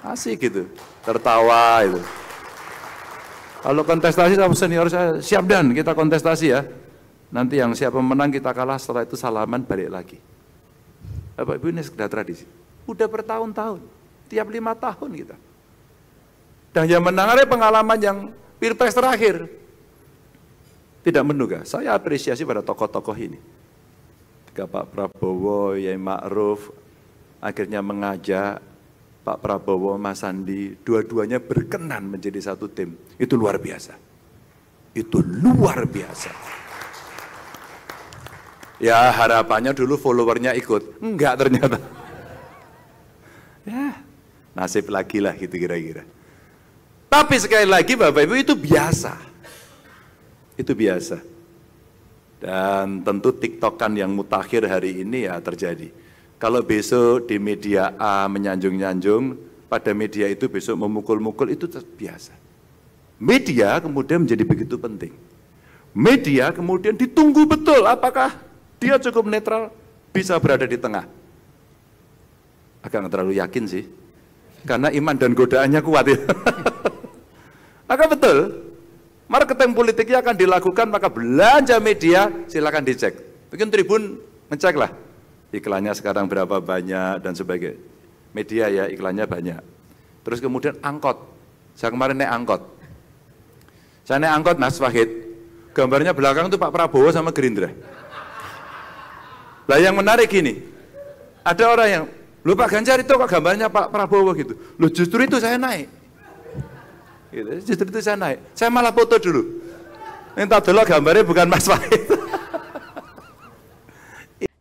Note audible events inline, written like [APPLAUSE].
Asik gitu, tertawa itu. Kalau kontestasi sama senior saya, siap dan kita kontestasi ya. Nanti yang siap menang kita kalah setelah itu salaman balik lagi. Bapak Ibu ini sudah tradisi. Udah bertahun-tahun, tiap lima tahun kita. Dan yang menang ada pengalaman yang pilpres terakhir. Tidak menduga, saya apresiasi pada tokoh-tokoh ini. Ketika Prabowo, Yai Ma'ruf, akhirnya mengajak Pak Prabowo, Mas Sandi, dua-duanya berkenan menjadi satu tim. Itu luar biasa. Itu luar biasa. Ya harapannya dulu followernya ikut. Enggak ternyata. Ya, nasib lagi lah gitu kira-kira. Tapi sekali lagi Bapak Ibu itu biasa. Itu biasa. Dan tentu tiktokan yang mutakhir hari ini ya terjadi. Kalau besok di media A menyanjung-nyanjung, pada media itu besok memukul-mukul itu terbiasa. Media kemudian menjadi begitu penting. Media kemudian ditunggu betul apakah dia cukup netral, bisa berada di tengah. Agak terlalu yakin sih, karena iman dan godaannya kuat ya. [LAUGHS] Agak betul, marketing politiknya akan dilakukan, maka belanja media silakan dicek. Mungkin Tribun ngecek lah, iklannya sekarang berapa banyak dan sebagainya. Media ya iklannya banyak. Terus kemudian angkot. Saya kemarin naik angkot. Saya naik angkot Mas Wahid. Gambarnya belakang itu Pak Prabowo sama Gerindra. Lah yang menarik gini. Ada orang yang, lupa Ganjar itu kok gambarnya Pak Prabowo gitu. Lu justru itu saya naik. Gitu, justru itu saya naik. Saya malah foto dulu. Ini tak dulu gambarnya bukan Mas Wahid.